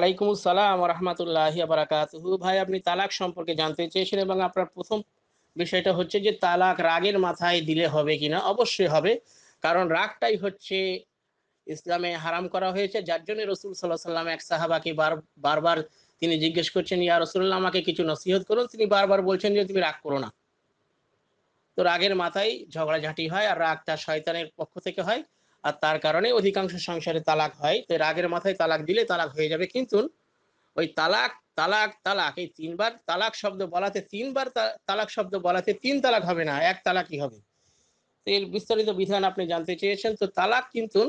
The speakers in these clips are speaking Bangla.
ওয়ালাইকুম আসসালাম রহমতুল্লাহ বারাকাতুহু ভাই আপনি তালাক সম্পর্কে জানতে চেয়েছেন এবং আপনার প্রথম বিষয়টা হচ্ছে যে তালাক রাগের মাথায় দিলে হবে কিনা অবশ্যই হবে কারণ রাগটাই হচ্ছে ইসলামে হারাম করা হয়েছে যার জন্য রসুল সাল্লাহ সাল্লাম এক সাহাবাকে বার বারবার তিনি জিজ্ঞেস করছেন ইয়া রসুল্লাহ আমাকে কিছু নসিহত করুন তিনি বারবার বলছেন যে তুমি রাগ করো না তো রাগের মাথায় ঝগড়াঝাঁটি হয় আর রাগটা শয়তানের পক্ষ থেকে হয় আর তার কারণে অধিকাংশ সংসারে তালাক হয় তো রাগের মাথায় তালাক দিলে তালাক হয়ে যাবে কিন্তু ওই তালাক তালাক তালাক এই তিনবার তালাক শব্দ বলাতে তিনবার তালাক শব্দ বলাতে তিন তালাক হবে না এক তালাকই হবে এর বিস্তারিত বিধান আপনি জানতে চেয়েছেন তো তালাক কিন্তু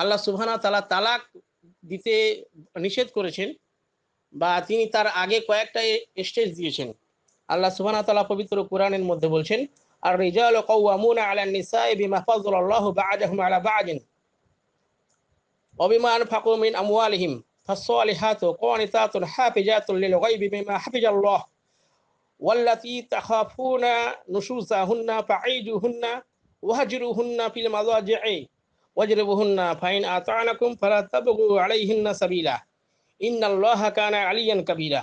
আল্লাহ সুহানা তালা তালাক দিতে নিষেধ করেছেন বা তিনি তার আগে কয়েকটা স্টেজ দিয়েছেন আল্লাহ সুহানা তালা পবিত্র কোরআনের মধ্যে বলছেন الرجال قوامون على النساء بما فضل الله بعدهم على بعد وبما أنفقوا من أموالهم فالصالحات قانتات حافجات للغيب بما حفظ الله والتي تخافون نشوزهن فعيدهن وهجروهن في المضاجع واجربوهن فإن أطعنكم فلا تبغوا عليهن سبيلا إن الله كان عليا كبيرا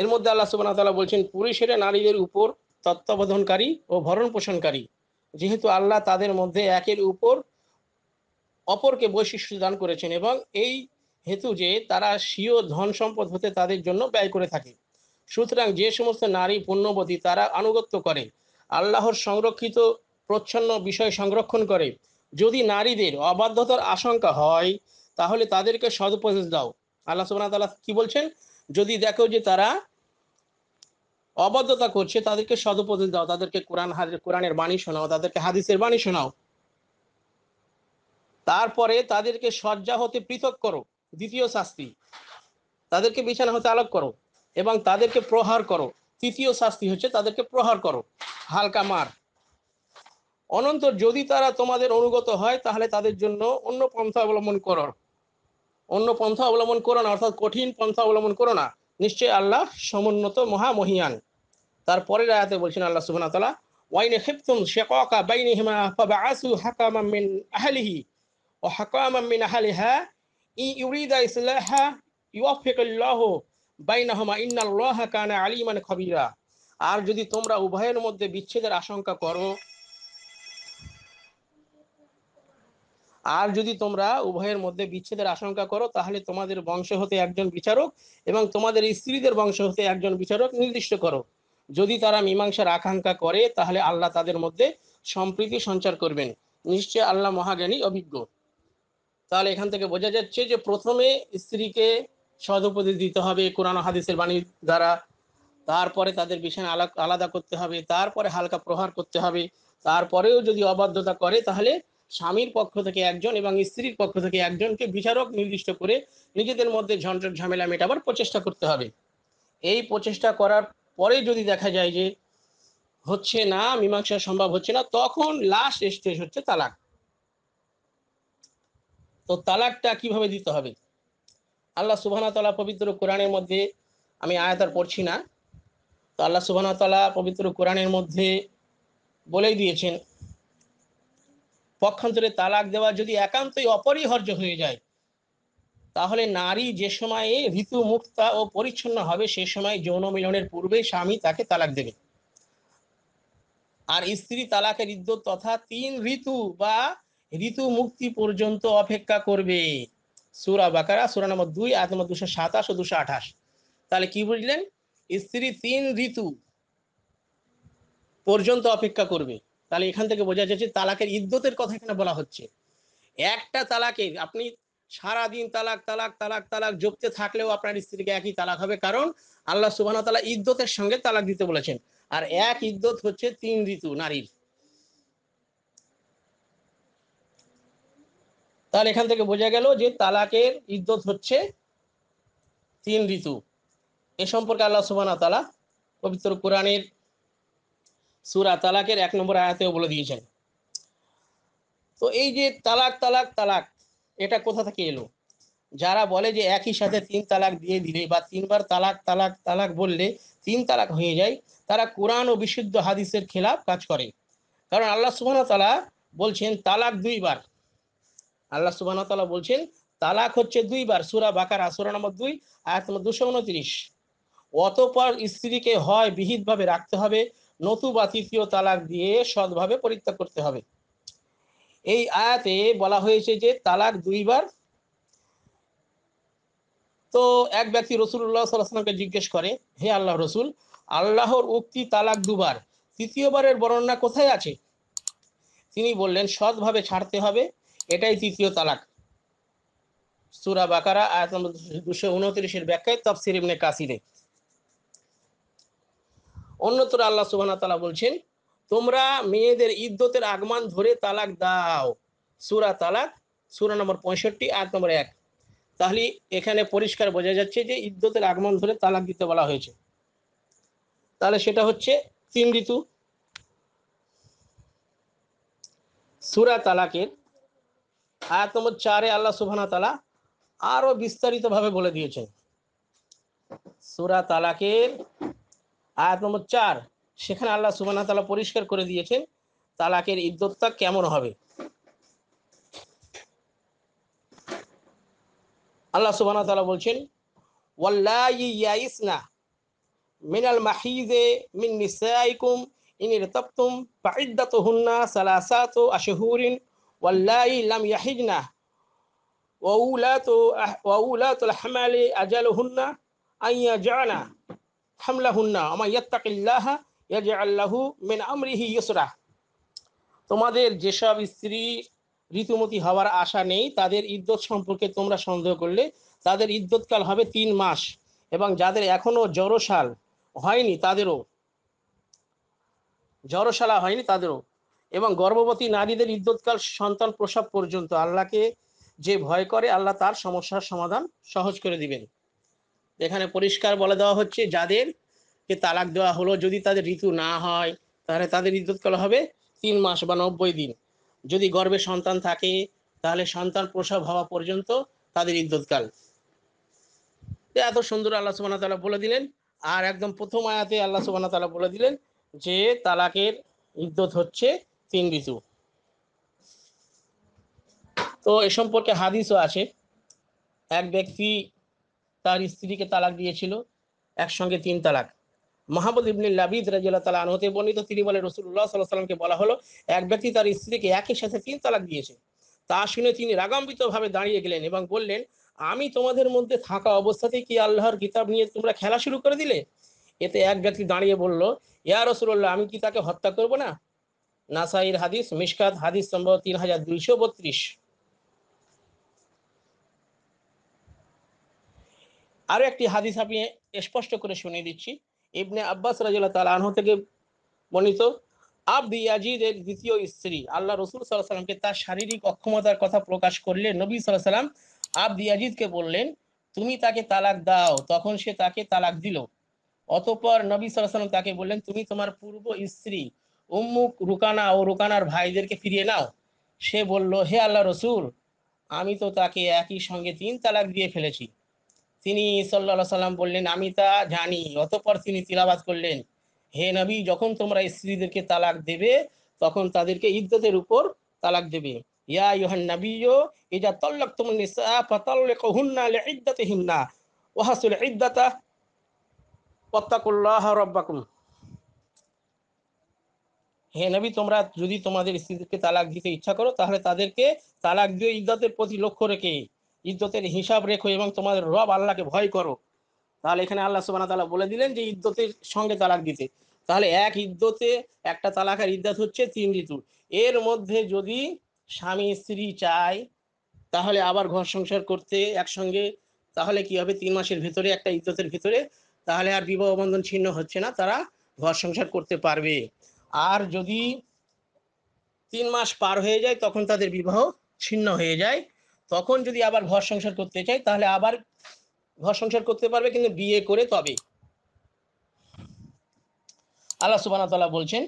এর মধ্যে আল্লাহ সুবাহ বলছেন পুরুষেরা নারীদের উপর তত্ত্বাবধানকারী ও ভরণ পোষণকারী যেহেতু আল্লাহ তাদের মধ্যে একের উপর অপরকে বৈশিষ্ট্য দান করেছেন এবং এই হেতু যে তারা স্বীয় ধন সম্পদ হতে তাদের জন্য ব্যয় করে থাকে সুতরাং যে সমস্ত নারী পুণ্যবতী তারা আনুগত্য করে আল্লাহর সংরক্ষিত প্রচ্ছন্ন বিষয় সংরক্ষণ করে যদি নারীদের অবাধ্যতার আশঙ্কা হয় তাহলে তাদেরকে সদুপদেশ দাও আল্লাহ সুবাহ তালা কি বলছেন যদি দেখো যে তারা অবাধ্যতা করছে তাদেরকে সদুপদেশ দাও তাদেরকে কোরআন কোরআনের বাণী শোনাও তাদেরকে হাদিসের বাণী শোনাও তারপরে তাদেরকে শয্যা হতে পৃথক করো দ্বিতীয় শাস্তি তাদেরকে বিছানা হতে আলোক করো এবং তাদেরকে প্রহার করো তৃতীয় শাস্তি হচ্ছে তাদেরকে প্রহার করো হালকা মার অনন্ত যদি তারা তোমাদের অনুগত হয় তাহলে তাদের জন্য অন্য পন্থা অবলম্বন করো অন্য পন্থা অবলম্বন করো না অর্থাৎ কঠিন পন্থা অবলম্বন করো না নিশ্চয় আল্লাহ সমুন্নত মহামহিয়ান তারপরে আয়াতে বলছেন আল্লাহ সুবহান তালা ওয়াইনে খেপতুম শেকা বাইনি হিমা ফাবা আসু হাকাম মিন আহলিহি ও হাকাম মিন আহলিহা ই ইউরিদা ইসলাহা ইউফিকুল্লাহ বাইনাহুমা ইন্নাল্লাহ কানা আলিমান খবিরা আর যদি তোমরা উভয়ের মধ্যে বিচ্ছেদের আশঙ্কা করো আর যদি তোমরা উভয়ের মধ্যে বিচ্ছেদের আশঙ্কা করো তাহলে তোমাদের বংশ হতে একজন বিচারক এবং তোমাদের স্ত্রীদের বংশ হতে একজন বিচারক নির্দিষ্ট করো যদি তারা মীমাংসার আকাঙ্ক্ষা করে তাহলে আল্লাহ তাদের মধ্যে সম্প্রীতি সঞ্চার করবেন নিশ্চয় আল্লাহ মহাজ্ঞানী অভিজ্ঞ তাহলে এখান থেকে বোঝা যাচ্ছে যে প্রথমে স্ত্রীকে সদুপদেশ দিতে হবে কোরআন হাদিসের বাণী দ্বারা তারপরে তাদের বিষয় আলাদা করতে হবে তারপরে হালকা প্রহার করতে হবে তারপরেও যদি অবাধ্যতা করে তাহলে স্বামীর পক্ষ থেকে একজন এবং স্ত্রীর পক্ষ থেকে একজনকে বিচারক নির্দিষ্ট করে নিজেদের মধ্যে ঝঞ্ঝট ঝামেলা মেটাবার প্রচেষ্টা করতে হবে এই প্রচেষ্টা করার পরে যদি দেখা যায় যে হচ্ছে না মীমাংসা সম্ভব হচ্ছে না তখন লাস্ট স্টেজ হচ্ছে তালাক তো তালাকটা কিভাবে দিতে হবে আল্লাহ সুবাহানা তালা পবিত্র কোরআনের মধ্যে আমি আয়াতার পড়ছি না তো আল্লাহ সুবাহানা তালা পবিত্র কোরআনের মধ্যে বলেই দিয়েছেন পক্ষান্তরে তালাক দেওয়া যদি একান্তই অপরিহার্য হয়ে যায় তাহলে নারী যে সময়ে ঋতু মুক্তা ও পরিচ্ছন্ন হবে সে সময় যৌন মিলনের পূর্বে স্বামী তাকে তালাক দেবে আর স্ত্রী তালাকের ঋদ্ধ তথা তিন ঋতু বা ঋতু মুক্তি পর্যন্ত অপেক্ষা করবে সুরা বাকারা সুরা নম্বর দুই আয়াত নম্বর দুশো সাতাশ ও দুশো আঠাশ তাহলে কি বুঝলেন স্ত্রী তিন ঋতু পর্যন্ত অপেক্ষা করবে তাহলে এখান থেকে বোঝা যাচ্ছে তালাকের ইদ্যতের কথা এখানে বলা হচ্ছে একটা তালাকে আপনি সারাদিন তালাক তালাক তালাক তালাক জপতে থাকলেও আপনার স্ত্রীকে একই তালাক হবে কারণ আল্লাহ সুবাহ তালা ইদ্যতের সঙ্গে তালাক দিতে বলেছেন আর এক ইদ্যত হচ্ছে তিন ঋতু নারীর তাহলে এখান থেকে বোঝা গেল যে তালাকের ইদ্যত হচ্ছে তিন ঋতু এ সম্পর্কে আল্লাহ সুবাহ তালা পবিত্র কোরআনের সুরা তালাকের এক নম্বর আয়াতেও বলে দিয়েছেন তো এই যে তালাক তালাক তালাক এটা কোথা থেকে এলো যারা বলে যে একই সাথে তিন তালাক দিয়ে দিলে বা তিনবার তালাক তালাক তালাক বললে তিন তালাক হয়ে যায় তারা কোরআন ও বিশুদ্ধ হাদিসের খেলাফ কাজ করে কারণ আল্লাহ সুবাহ তালা বলছেন তালাক দুইবার আল্লাহ সুবাহ তালা বলছেন তালাক হচ্ছে দুইবার সুরা বাকার আসুরা নম্বর দুই আয়াত নম্বর দুশো উনত্রিশ অতপর স্ত্রীকে হয় বিহিতভাবে রাখতে হবে নতুবা তৃতীয় তালাক দিয়ে সৎভাবে পরিত্যাগ করতে হবে এই আয়াতে বলা হয়েছে যে তালাক দুইবার তো এক ব্যক্তি রসুল্লাহ সাল্লামকে জিজ্ঞেস করে হে আল্লাহ রসুল আল্লাহর উক্তি তালাক দুবার তৃতীয়বারের বর্ণনা কোথায় আছে তিনি বললেন সৎভাবে ছাড়তে হবে এটাই তৃতীয় তালাক সুরা বাকারা আয়াত নম্বর দুশো উনত্রিশের ব্যাখ্যায় তফসির ইবনে কাসিরে অন্যত্র আল্লাহ সুবাহ তালা বলছেন তোমরা মেয়েদের ইদ্যতের আগমান ধরে তালাক দাও সুরা তালাক সুরা নম্বর পঁয়ষট্টি আট নম্বর এক তাহলে এখানে পরিষ্কার বোঝা যাচ্ছে যে ইদ্যতের আগমন ধরে তালাক দিতে বলা হয়েছে তাহলে সেটা হচ্ছে তিন ঋতু সুরা তালাকের আয়াত নম্বর চারে আল্লাহ সুবহানা তালা আরও বিস্তারিতভাবে বলে দিয়েছেন সুরা তালাকের আয়াত নম্বর চার সেখানে আল্লাহ সুবানা তালা পরিষ্কার করে দিয়েছেন তালাকের ইদ্যতটা কেমন হবে আল্লাহ সুবানা তালা বলছেন ওয়াল্লাইসনা মিনাল মাহিজে মিন নিসাইকুম ইনির তপ্তুম পাইদ্দাত হুন্না সালাসাত আশহুরিন ওয়াল্লাই লাম ইয়াহিজনা ওউলাত ওউলাতুল হামালি আজালুহুন্না আইয়া জানা হামলা আমা ইয়াত্তাকিল্লাহ আল্লাহু মিন আমরিহি ইয়সরা তোমাদের যেসব স্ত্রী ঋতুমতি হওয়ার আশা নেই তাদের ইদ্যত সম্পর্কে তোমরা সন্দেহ করলে তাদের ইদ্যৎকাল হবে তিন মাস এবং যাদের এখনও জরসাল হয়নি তাদেরও জরশালা হয়নি তাদেরও এবং গর্ভবতী নারীদের ইদ্যৎকাল সন্তান প্রসব পর্যন্ত আল্লাহকে যে ভয় করে আল্লাহ তার সমস্যার সমাধান সহজ করে দিবেন এখানে পরিষ্কার বলে দেওয়া হচ্ছে যাদের যে তালাক দেওয়া হলো যদি তাদের ঋতু না হয় তাহলে তাদের ইদ্যৎকাল হবে তিন মাস বা নব্বই দিন যদি গর্ভে সন্তান থাকে তাহলে সন্তান প্রসব হওয়া পর্যন্ত তাদের ইদ্যৎকাল এত সুন্দর আল্লাহ সুবান তালা বলে দিলেন আর একদম প্রথম আয়াতে আল্লাহ সুবান তালা বলে দিলেন যে তালাকের ইদ্যত হচ্ছে তিন ঋতু তো এ সম্পর্কে হাদিসও আছে এক ব্যক্তি তার স্ত্রীকে তালাক দিয়েছিল একসঙ্গে তিন তালাক মাহবুদ ইবনে লাবিদ রাজিয়াল্লাহ তালা আনহতে বর্ণিত তিনি বলে রসুল্লাহ সাল্লাহ সাল্লামকে বলা হলো এক ব্যক্তি তার স্ত্রীকে একই সাথে তিন তালাক দিয়েছে তা শুনে তিনি রাগাম্বিতভাবে দাঁড়িয়ে গেলেন এবং বললেন আমি তোমাদের মধ্যে থাকা অবস্থাতেই কি আল্লাহর কিতাব নিয়ে তোমরা খেলা শুরু করে দিলে এতে এক ব্যক্তি দাঁড়িয়ে বলল ইয়া রসুল্লাহ আমি কি তাকে হত্যা করব না নাসাইর হাদিস মিশকাত হাদিস সম্ভব তিন হাজার দুইশো বত্রিশ আরও একটি হাদিস আমি স্পষ্ট করে শুনিয়ে দিচ্ছি ইবনে আব্বাস রাজিয়াল তাল আনহ থেকে বর্ণিত আব্দ ইয়াজিদের দ্বিতীয় স্ত্রী আল্লাহ রসুল সাল্লাহ সাল্লামকে তার শারীরিক অক্ষমতার কথা প্রকাশ করলে নবী সাল্লাহ সাল্লাম আব্দ ইয়াজিদকে বললেন তুমি তাকে তালাক দাও তখন সে তাকে তালাক দিল অতপর নবী সাল্লাহ সাল্লাম তাকে বললেন তুমি তোমার পূর্ব স্ত্রী উম্মুক রুকানা ও রুকানার ভাইদেরকে ফিরিয়ে নাও সে বলল হে আল্লাহ রসুল আমি তো তাকে একই সঙ্গে তিন তালাক দিয়ে ফেলেছি তিনি সাল্লা সাল্লাম বললেন আমি তা জানি অতপর তিনি তিলাবাত করলেন হে নবী যখন তোমরা স্ত্রীদেরকে তালাক দেবে তখন তাদেরকে ইদ্যতের উপর তালাক দেবে ইয়া ইহান তোমার নিসা কহুন্না লে হিন্না ওহাসুল পত্তাকুল্লাহ রব্বাকুম হে নবী তোমরা যদি তোমাদের স্ত্রীদেরকে তালাক দিতে ইচ্ছা করো তাহলে তাদেরকে তালাক দিয়ে ইদ্দাতের প্রতি লক্ষ্য রেখে ইদ্যতের হিসাব রেখো এবং তোমাদের রব আল্লাহকে ভয় করো তাহলে এখানে আল্লাহ সুবাহ তালা বলে দিলেন যে ইদ্যতের সঙ্গে তালাক দিতে তাহলে এক ইদ্যতে একটা তালাকের ইদ্যত হচ্ছে তিন ঋতু এর মধ্যে যদি স্বামী স্ত্রী চায় তাহলে আবার ঘর সংসার করতে একসঙ্গে তাহলে কি হবে তিন মাসের ভেতরে একটা ইদ্যতের ভেতরে তাহলে আর বিবাহ বন্ধন ছিন্ন হচ্ছে না তারা ঘর সংসার করতে পারবে আর যদি তিন মাস পার হয়ে যায় তখন তাদের বিবাহ ছিন্ন হয়ে যায় তখন যদি আবার ঘর সংসার করতে চায় তাহলে আবার ঘর সংসার করতে পারবে কিন্তু বিয়ে করে তবে আল্লাহ সুবানাতলা বলছেন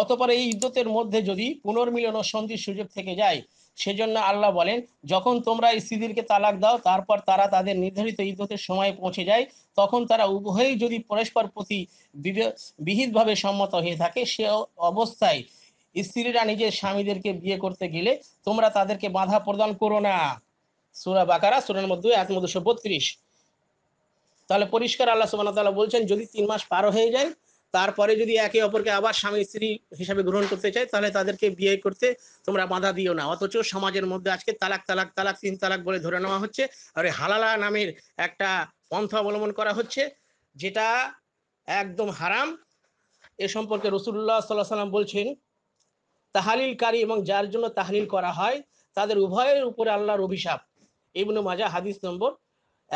অতপর এই ইদ্যতের মধ্যে যদি পুনর্মিলন ও সন্ধির সুযোগ থেকে যায় সেজন্য আল্লাহ বলেন যখন তোমরা স্ত্রীদেরকে তালাক দাও তারপর তারা তাদের নির্ধারিত ইদ্যতের সময় পৌঁছে যায় তখন তারা উভয়ই যদি পরস্পর প্রতি বিহিতভাবে সম্মত হয়ে থাকে সে অবস্থায় স্ত্রীরা নিজের স্বামীদেরকে বিয়ে করতে গেলে তোমরা তাদেরকে বাধা প্রদান করো না সুরা বাকারা সুরের মধ্যে এক দুশো বত্রিশ তাহলে পরিষ্কার আল্লাহ সুবান তাল্লাহ বলছেন যদি তিন মাস পার হয়ে যায় তারপরে যদি একে অপরকে আবার স্বামী স্ত্রী হিসাবে গ্রহণ করতে চায় তাহলে তাদেরকে বিয়ে করতে তোমরা বাধা দিও না অথচ সমাজের মধ্যে আজকে তালাক তালাক তালাক তিন তালাক বলে ধরে নেওয়া হচ্ছে আর হালালা নামের একটা পন্থা অবলম্বন করা হচ্ছে যেটা একদম হারাম এ সম্পর্কে রসুল্লাহ সাল্লাহ সাল্লাম বলছেন তাহালিলকারী এবং যার জন্য তাহলিল করা হয় তাদের উভয়ের উপরে আল্লাহর অভিশাপ ইবনু মাজা হাদিস নম্বর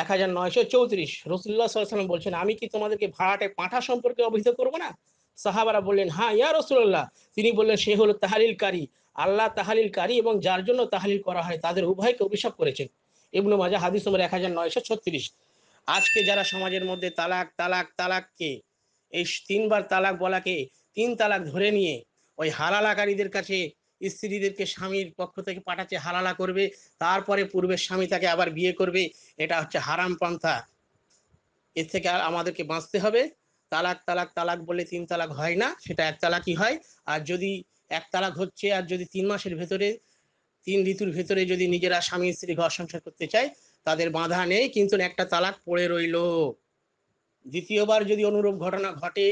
এক হাজার নয়শো চৌত্রিশ রসুল্লাহ সাল্লাম বলছেন আমি কি তোমাদেরকে ভাড়াটে পাঁঠা সম্পর্কে অবহিত করবো না সাহাবারা বললেন হ্যাঁ ইয়া রসুল্লাহ তিনি বললেন সে হলো তাহালিলকারী আল্লাহ তাহালিলকারী এবং যার জন্য তাহালিল করা হয় তাদের উভয়কে অভিশাপ করেছেন ইবনু মাজা হাদিস নম্বর এক হাজার নয়শো ছত্রিশ আজকে যারা সমাজের মধ্যে তালাক তালাক তালাককে এই তিনবার তালাক বলাকে তিন তালাক ধরে নিয়ে ওই হালালাকারীদের কাছে স্ত্রীদেরকে স্বামীর পক্ষ থেকে পাঠাচ্ছে হালালা করবে তারপরে পূর্বের স্বামী তাকে আবার বিয়ে করবে এটা হচ্ছে হারাম পন্থা এর থেকে আর আমাদেরকে বাঁচতে হবে তালাক তালাক তালাক বলে তিন তালাক হয় না সেটা এক তালাকই হয় আর যদি এক তালাক হচ্ছে আর যদি তিন মাসের ভেতরে তিন ঋতুর ভেতরে যদি নিজেরা স্বামী স্ত্রী ঘর সংসার করতে চায় তাদের বাধা নেই কিন্তু একটা তালাক পড়ে রইল দ্বিতীয়বার যদি অনুরূপ ঘটনা ঘটে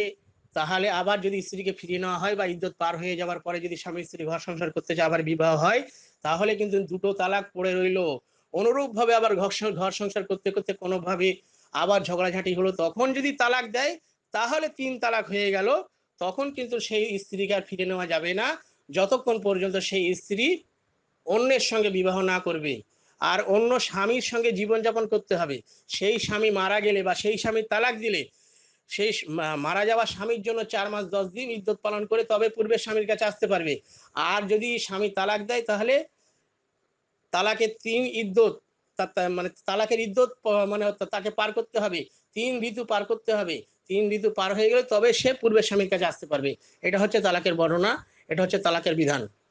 তাহলে আবার যদি স্ত্রীকে ফিরিয়ে নেওয়া হয় বা ইদ্যত পার হয়ে যাওয়ার পরে যদি স্বামী স্ত্রী ঘর সংসার করতে চায় আবার বিবাহ হয় তাহলে কিন্তু দুটো তালাক পড়ে রইল অনুরূপভাবে আবার ঘর সংসার করতে করতে কোনোভাবে আবার ঝগড়াঝাটি হলো তখন যদি তালাক দেয় তাহলে তিন তালাক হয়ে গেল তখন কিন্তু সেই স্ত্রীকে আর ফিরে নেওয়া যাবে না যতক্ষণ পর্যন্ত সেই স্ত্রী অন্যের সঙ্গে বিবাহ না করবে আর অন্য স্বামীর সঙ্গে জীবনযাপন করতে হবে সেই স্বামী মারা গেলে বা সেই স্বামী তালাক দিলে সেই মারা যাওয়া স্বামীর জন্য চার মাস দশ দিন ইদ্যত পালন করে তবে পূর্বের স্বামীর কাছে আসতে পারবে আর যদি স্বামী তালাক দেয় তাহলে তালাকের তিন ইদ্যত মানে তালাকের ইদ্যত মানে তাকে পার করতে হবে তিন ঋতু পার করতে হবে তিন ঋতু পার হয়ে গেলে তবে সে পূর্বের স্বামীর কাছে আসতে পারবে এটা হচ্ছে তালাকের বর্ণনা এটা হচ্ছে তালাকের বিধান